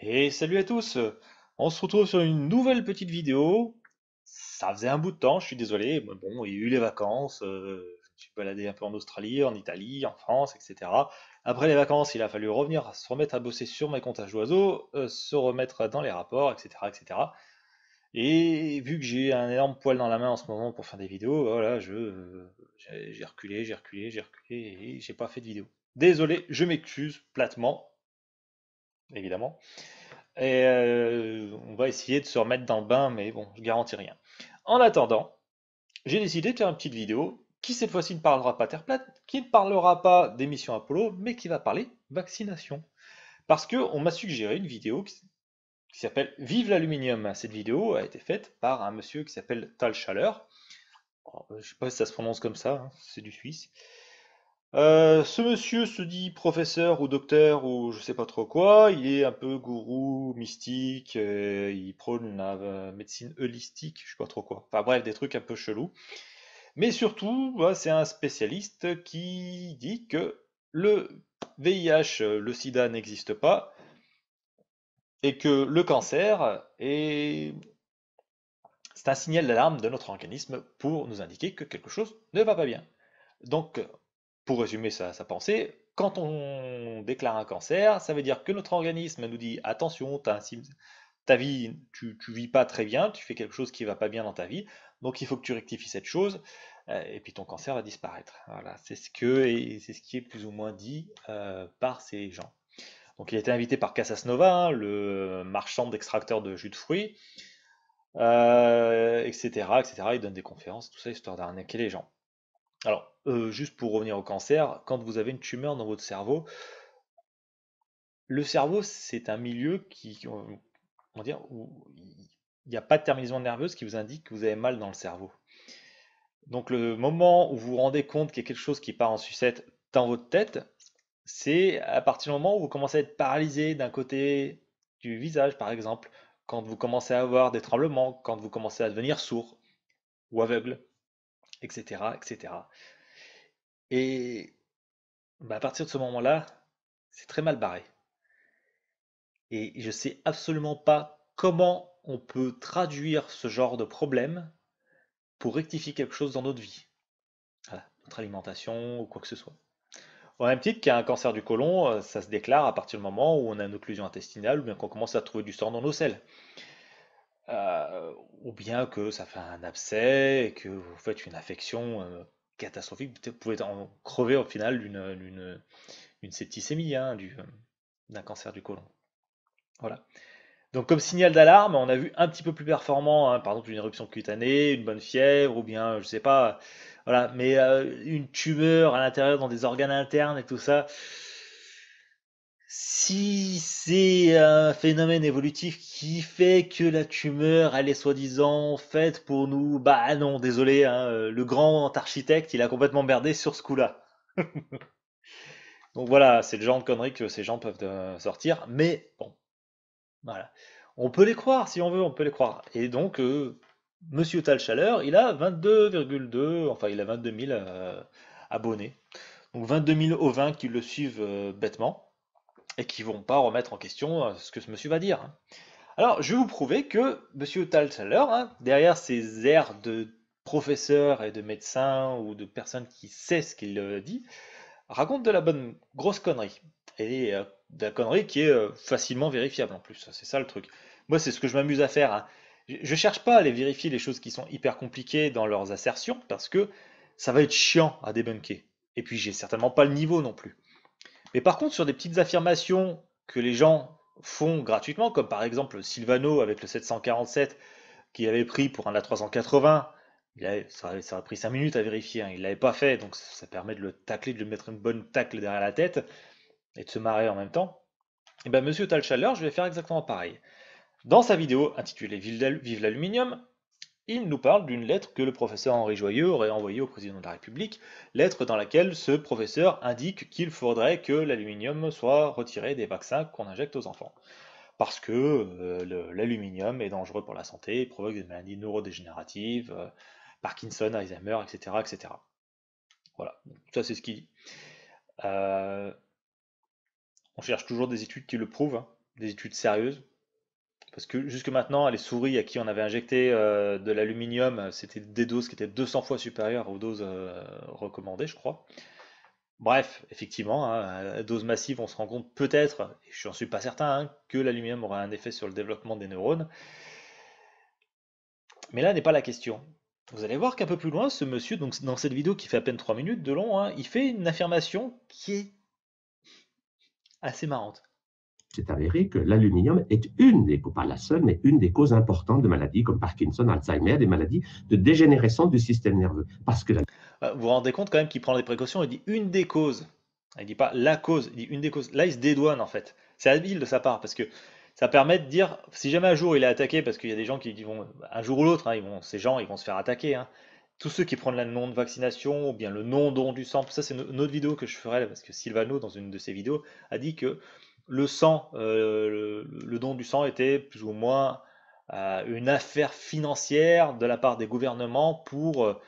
Et salut à tous On se retrouve sur une nouvelle petite vidéo. Ça faisait un bout de temps, je suis désolé. bon, il y a eu les vacances, euh, je suis baladé un peu en Australie, en Italie, en France, etc. Après les vacances, il a fallu revenir, se remettre à bosser sur mes comptages d'oiseaux, euh, se remettre dans les rapports, etc. etc. Et vu que j'ai un énorme poil dans la main en ce moment pour faire des vidéos, voilà, oh je j'ai reculé, j'ai reculé, j'ai reculé et j'ai pas fait de vidéo. Désolé, je m'excuse platement, évidemment. Et euh, on va essayer de se remettre dans le bain, mais bon, je garantis rien. En attendant, j'ai décidé de faire une petite vidéo qui cette fois-ci ne parlera pas Terre plate, qui ne parlera pas d'émission Apollo, mais qui va parler vaccination. Parce qu'on m'a suggéré une vidéo qui, s'appelle Vive l'aluminium. Cette vidéo a été faite par un monsieur qui s'appelle Tal Chaleur. Oh, je ne sais pas si ça se prononce comme ça, hein, c'est du suisse. Euh, ce monsieur se dit professeur ou docteur ou je sais pas trop quoi. Il est un peu gourou, mystique. Euh, il prône la euh, médecine holistique, je sais pas trop quoi. Enfin bref, des trucs un peu chelous. Mais surtout, bah, c'est un spécialiste qui dit que le VIH, le SIDA n'existe pas et que le cancer est c'est un signal d'alarme de notre organisme pour nous indiquer que quelque chose ne va pas bien. Donc, pour résumer sa, pensée, quand on déclare un cancer, ça veut dire que notre organisme nous dit attention, ta vie, tu, vis pas très bien, tu fais quelque chose qui va pas bien dans ta vie, donc il faut que tu rectifies cette chose, euh, et puis ton cancer va disparaître. Voilà, c'est ce que c'est ce qui est plus ou moins dit euh, par ces gens. Donc il a été invité par Casasnova, hein, le marchand d'extracteurs de jus de fruits, etc., euh, etc. Il donne des conférences, tout ça histoire d'arnaquer les gens. Alors euh, juste pour revenir au cancer, quand vous avez une tumeur dans votre cerveau, le cerveau, c'est un milieu qui, euh, on, où il n'y a pas de terminaison nerveuse qui vous indique que vous avez mal dans le cerveau. Donc le moment où vous vous rendez compte qu'il y a quelque chose qui part en sucette dans votre tête, c'est à partir du moment où vous commencez à être paralysé d'un côté du visage, par exemple, quand vous commencez à avoir des tremblements, quand vous commencez à devenir sourd ou aveugle, etc. etc. Et bah, à partir de ce moment-là, c'est très mal barré. Et je sais absolument pas comment on peut traduire ce genre de problème pour rectifier quelque chose dans notre vie. notre alimentation ou quoi que ce soit. Au même a un cancer du côlon, euh, ça se déclare à partir du moment où on a une occlusion intestinale ou bien qu'on commence à trouver du sang dans nos selles. Euh, ou bien que ça fait un abcès et que vous faites une affection euh, catastrophique, vous pouvez en crever au final d'une une, septicémie hein, d'un cancer du côlon. Voilà. Donc comme signal d'alarme, on a vu un petit peu plus performant, hein, par exemple une éruption cutanée, une bonne fièvre, ou bien je sais pas, voilà, mais euh, une tumeur à l'intérieur dans des organes internes et tout ça, si c'est un phénomène évolutif qui fait que la tumeur, elle est soi-disant faite pour nous, bah non, désolé, hein, euh, le grand architecte, il a complètement merdé sur ce coup-là. Donc voilà, c'est le genre de conneries que ces gens peuvent euh, sortir, mais bon, voilà. On peut les croire, si on veut, on peut les croire. Et donc, euh, Monsieur Tal Chaleur, il a 22,2, enfin il a 22 000 abonnés. Donc 22 000 ovins qui le suivent bêtement et qui vont pas remettre en question euh, ce que ce monsieur va dire. Alors, je vais vous prouver que monsieur Talthaler, hein, derrière ses airs de professeur et de médecin ou de personne qui sait ce qu'il euh, dit, raconte de la bonne grosse connerie. Et euh, de la connerie qui est facilement vérifiable en plus. C'est ça le truc. Moi, c'est ce que je m'amuse à faire. Hein. Je Je cherche pas à aller vérifier les choses qui sont hyper compliquées dans leurs assertions parce que ça va être chiant à débunker. Et puis, j'ai certainement pas le niveau non plus. Mais par contre, sur des petites affirmations que les gens font gratuitement, comme par exemple Silvano avec le 747 qui avait pris pour un A380, ça, aurait pris 5 minutes à vérifier, hein. il ne l'avait pas fait, donc ça permet de le tacler, de lui mettre une bonne tacle derrière la tête et de se marrer en même temps. Et eh bien, monsieur Talchaler, je vais faire exactement pareil. Dans sa vidéo intitulée Vive l'aluminium, il nous parle d'une lettre que le professeur Henri Joyeux aurait envoyée au président de la République, lettre dans laquelle ce professeur indique qu'il faudrait que l'aluminium soit retiré des vaccins qu'on injecte aux enfants. Parce que euh, l'aluminium est dangereux pour la santé, provoque des maladies neurodégénératives, euh, Parkinson, Alzheimer, etc. etc. Voilà, ça c'est ce qu'il dit. Euh, on cherche toujours des études qui le prouvent, hein, des études sérieuses, parce que jusque maintenant, les souris à qui on avait injecté euh, de l'aluminium, c'était des doses qui étaient 200 fois supérieures aux doses euh, recommandées, je crois. Bref, effectivement, hein, à dose massive, on se rend compte peut-être, et je n'en suis pas certain, hein, que l'aluminium aura un effet sur le développement des neurones. Mais là n'est pas la question. Vous allez voir qu'un peu plus loin, ce monsieur, donc dans cette vidéo qui fait à peine 3 minutes de long, hein, il fait une affirmation qui est assez marrante s'est avéré que l'aluminium est une des causes, pas la seule, mais une des causes importantes de maladies comme Parkinson, Alzheimer, des maladies de dégénérescence du système nerveux. Parce que euh, Vous vous rendez compte quand même qu'il prend des précautions, il dit une des causes. Il ne dit pas la cause, il dit une des causes. Là, il se dédouane en fait. C'est habile de sa part parce que ça permet de dire, si jamais un jour il est attaqué, parce qu'il y a des gens qui vont, un jour ou l'autre, hein, ils vont, ces gens, ils vont se faire attaquer. Hein. Tous ceux qui prennent la non de vaccination ou bien le non don du sang, ça c'est une autre vidéo que je ferai parce que Silvano dans une de ses vidéos a dit que le sang, euh, le, don du sang était plus ou moins euh, une affaire financière de la part des gouvernements pour euh,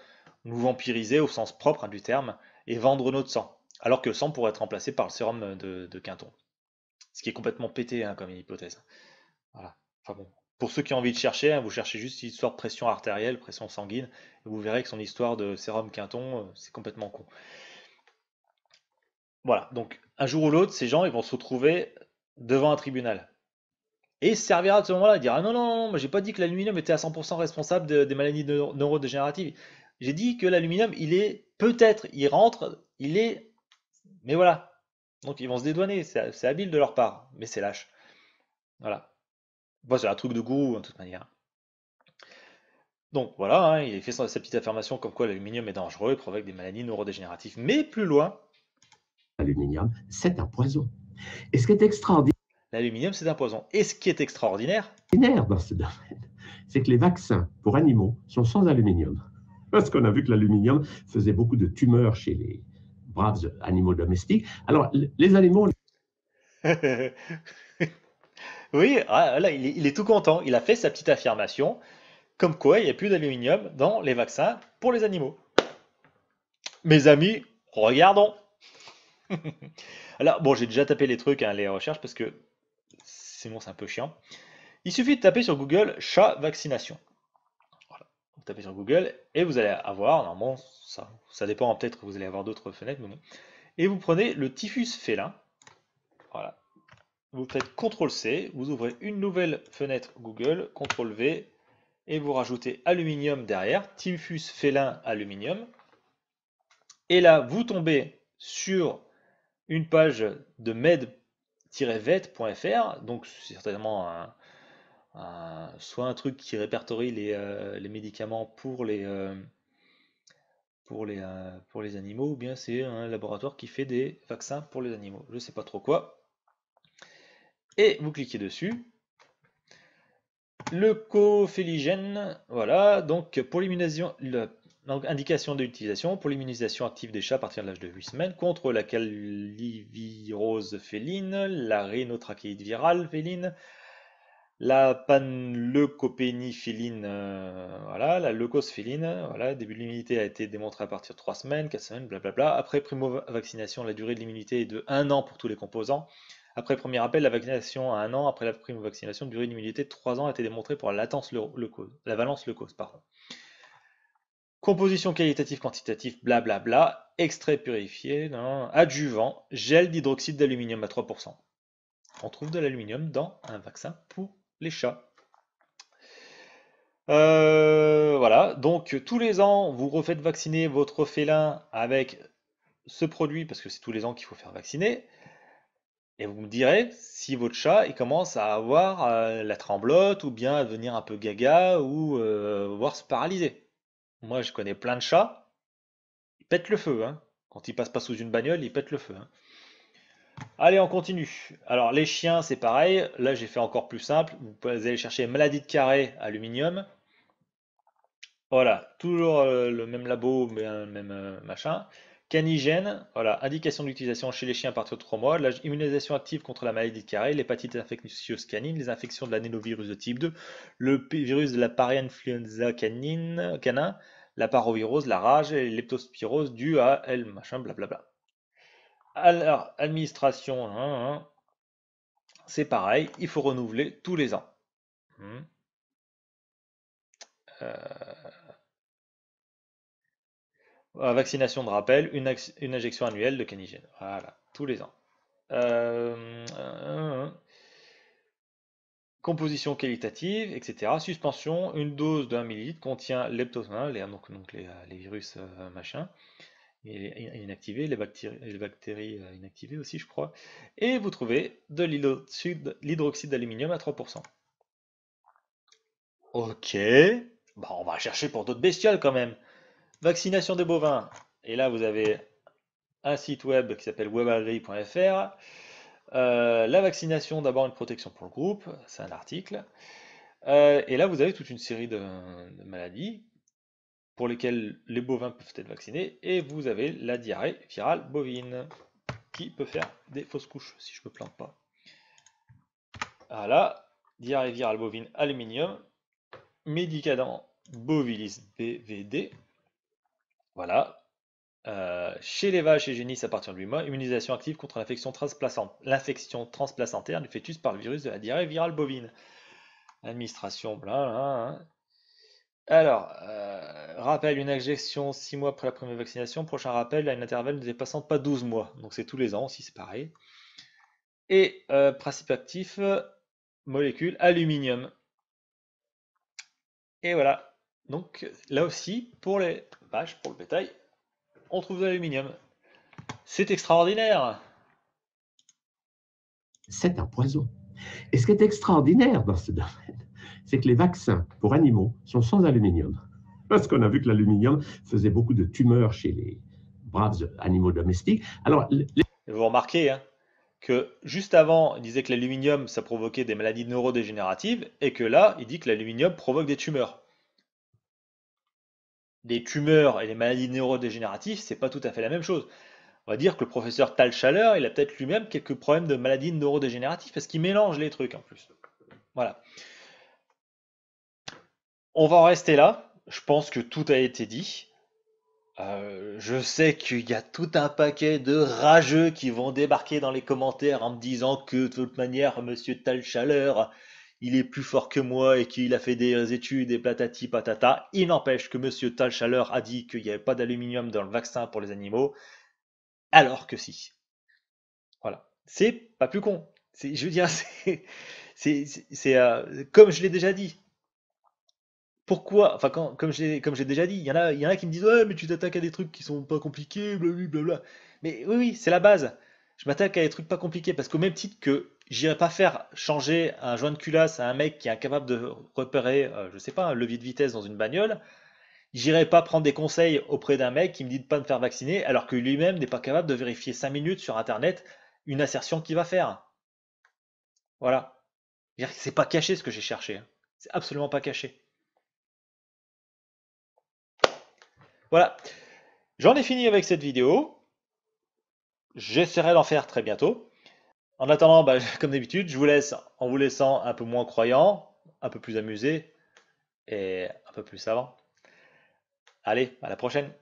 nous vampiriser au sens propre hein, du terme et vendre notre sang. Alors que le sang pourrait être remplacé par le sérum de, Quinton. Ce qui est complètement pété hein, comme hypothèse. Voilà. bon. Pour ceux qui ont envie de chercher, hein, vous cherchez juste l'histoire de pression artérielle, pression sanguine, et vous verrez que son histoire de sérum Quinton, c'est complètement con. Voilà, donc un jour ou l'autre, ces gens, ils vont se retrouver devant un tribunal. Et il servira à ce moment-là dire Ah non, non, non, moi j'ai pas dit que l'aluminium était à 100% responsable des maladies neurodégénératives. J'ai dit que l'aluminium, il est peut-être, il rentre, il est. Mais voilà. Donc ils vont se dédouaner. C'est habile de leur part, mais c'est lâche. Voilà. c'est un truc de gourou, en hein, toute manière. Donc voilà, il hein, il fait sa petite affirmation comme quoi l'aluminium est dangereux et provoque des maladies neurodégénératives. Mais plus loin, l'aluminium, c'est un poison. Et ce qui est extraordinaire. L'aluminium, c'est un poison. Et ce qui est extraordinaire. dans ce domaine, c'est que les vaccins pour animaux sont sans aluminium. Parce qu'on a vu que l'aluminium faisait beaucoup de tumeurs chez les braves animaux domestiques. Alors, les animaux. oui, ah, là, il est, il est tout content. Il a fait sa petite affirmation comme quoi il n'y a plus d'aluminium dans les vaccins pour les animaux. Mes amis, regardons. Alors, bon, j'ai déjà tapé les trucs, hein, les recherches, parce que sinon c'est un peu chiant. Il suffit de taper sur Google chat vaccination. Voilà. Vous tapez sur Google et vous allez avoir, normalement, ça, ça dépend, peut-être vous allez avoir d'autres fenêtres, mais non. Et vous prenez le typhus félin. Voilà. Vous faites CTRL-C, vous ouvrez une nouvelle fenêtre Google, CTRL-V, et vous rajoutez aluminium derrière, typhus félin aluminium. Et là, vous tombez sur une page de med-vet.fr, donc certainement un, soit un truc qui répertorie les, euh, médicaments pour les, euh, pour, les, euh, pour les animaux, ou bien c'est un laboratoire qui fait des vaccins pour les animaux, je sais pas trop quoi. Et vous cliquez dessus. Le coféligène, voilà, donc pour l'immunisation, donc, indication d'utilisation pour l'immunisation active des chats à partir de l'âge de 8 semaines contre la calivirose féline, la rhinotrachéite virale féline, la panleucopénie féline, euh, voilà, la leucose féline, voilà, début de l'immunité a été démontré à partir de 3 semaines, 4 semaines, blablabla. Après primo-vaccination, la durée de l'immunité est de 1 an pour tous les composants. Après premier appel, la vaccination à 1 an, après la primo-vaccination, durée d'immunité de 3 ans a été démontrée pour la, latence leucose, la valence leucose. Pardon. Composition qualitative, quantitative, blablabla, extrait purifié, adjuvant, gel d'hydroxyde d'aluminium à 3%. On trouve de l'aluminium dans un vaccin pour les chats. Euh, voilà, donc tous les ans, vous refaites vacciner votre félin avec ce produit, parce que c'est tous les ans qu'il faut faire vacciner. Et vous me direz si votre chat il commence à avoir euh, la tremblote ou bien à devenir un peu gaga ou euh, voir se paralyser. Moi, je connais plein de chats. Ils pètent le feu. Hein. Quand ils passent pas sous une bagnole, ils pètent le feu. Hein. Allez, on continue. Alors, les chiens, c'est pareil. Là, j'ai fait encore plus simple. Vous pouvez aller chercher maladie de carré, aluminium. Voilà, toujours euh, le même labo, le mais même euh, machin. Canigène, voilà, indication d'utilisation chez les chiens à partir de 3 mois, l'immunisation active contre la maladie de Carré, l'hépatite infectieuse canine, les infections de l'anénovirus de type 2, le virus de la parainfluenza canine, canin, la parovirose, la rage et leptospirose due à elle, machin, blablabla. Alors, administration, hein, hein, hein, c'est pareil, il faut renouveler tous les ans. Hmm. Euh, euh, vaccination de rappel, une, injection annuelle de canigène. Voilà, tous les ans. Euh, euh, composition qualitative, etc. Suspension, une dose de 1 ml contient l'heptonin, les, donc, les, virus machin, inactivés, les bactéries, les bactéries inactivées aussi, je crois. Et vous trouvez de l'hydroxyde d'aluminium à 3%. Ok, bah, on va chercher pour d'autres bestioles quand même. Vaccination des bovins. Et là, vous avez un site web qui s'appelle webagri.fr. Euh, la vaccination, d'abord une protection pour le groupe, c'est un article. Euh, et là, vous avez toute une série de, maladies pour lesquelles les bovins peuvent être vaccinés. Et vous avez la diarrhée virale bovine, qui peut faire des fausses couches, si je ne me plante pas. Voilà, ah diarrhée virale bovine aluminium, médicament bovilis BVD, voilà. Euh, chez les vaches et génisses à partir de 8 mois, immunisation active contre l'infection transplacentaire du fœtus par le virus de la diarrhée virale bovine. Administration, bla. Hein. Alors, euh, rappel, une injection 6 mois après la première vaccination. Prochain rappel, à une intervalle ne dépassant pas 12 mois. Donc c'est tous les ans aussi, c'est pareil. Et euh, principe actif, molécule aluminium. Et voilà, donc là aussi, pour les vaches, pour le bétail, on trouve de l'aluminium. C'est extraordinaire. C'est un poison. Et ce qui est extraordinaire dans ce domaine, c'est que les vaccins pour animaux sont sans aluminium. Parce qu'on a vu que l'aluminium faisait beaucoup de tumeurs chez les braves animaux domestiques. Alors, Vous remarquez hein, que juste avant, il disait que l'aluminium, ça provoquait des maladies neurodégénératives, et que là, il dit que l'aluminium provoque des tumeurs les tumeurs et les maladies neurodégénératives, c'est pas tout à fait la même chose. On va dire que le professeur Tal Chaleur, il a peut-être lui-même quelques problèmes de maladies neurodégénératives parce qu'il mélange les trucs en plus. Voilà. On va en rester là. Je pense que tout a été dit. Euh, je sais qu'il y a tout un paquet de rageux qui vont débarquer dans les commentaires en me disant que de toute manière, monsieur Tal Chaleur, il est plus fort que moi et qu'il a fait des études et patati patata. Il n'empêche que Monsieur Tal Chaleur a dit qu'il n'y avait pas d'aluminium dans le vaccin pour les animaux, alors que si. Voilà. C'est pas plus con. Je veux dire, c'est euh, comme je l'ai déjà dit. Pourquoi Enfin, quand, comme j'ai déjà dit, il y, en a, qui me disent Ouais, mais tu t'attaques à des trucs qui sont pas compliqués, blablabla. Mais oui, oui, c'est la base. Je m'attaque à des trucs pas compliqués parce qu'au même titre que J'irai pas faire changer un joint de culasse à un mec qui est incapable de repérer, euh, je sais pas, un levier de vitesse dans une bagnole. J'irai pas prendre des conseils auprès d'un mec qui me dit de pas me faire vacciner alors que lui-même n'est pas capable de vérifier 5 minutes sur internet une assertion qu'il va faire. Voilà. C'est pas caché ce que j'ai cherché. C'est absolument pas caché. Voilà. J'en ai fini avec cette vidéo. J'essaierai d'en faire très bientôt. En attendant, bah, comme d'habitude, je vous laisse en vous laissant un peu moins croyant, un peu plus amusé et un peu plus savant. Allez, à la prochaine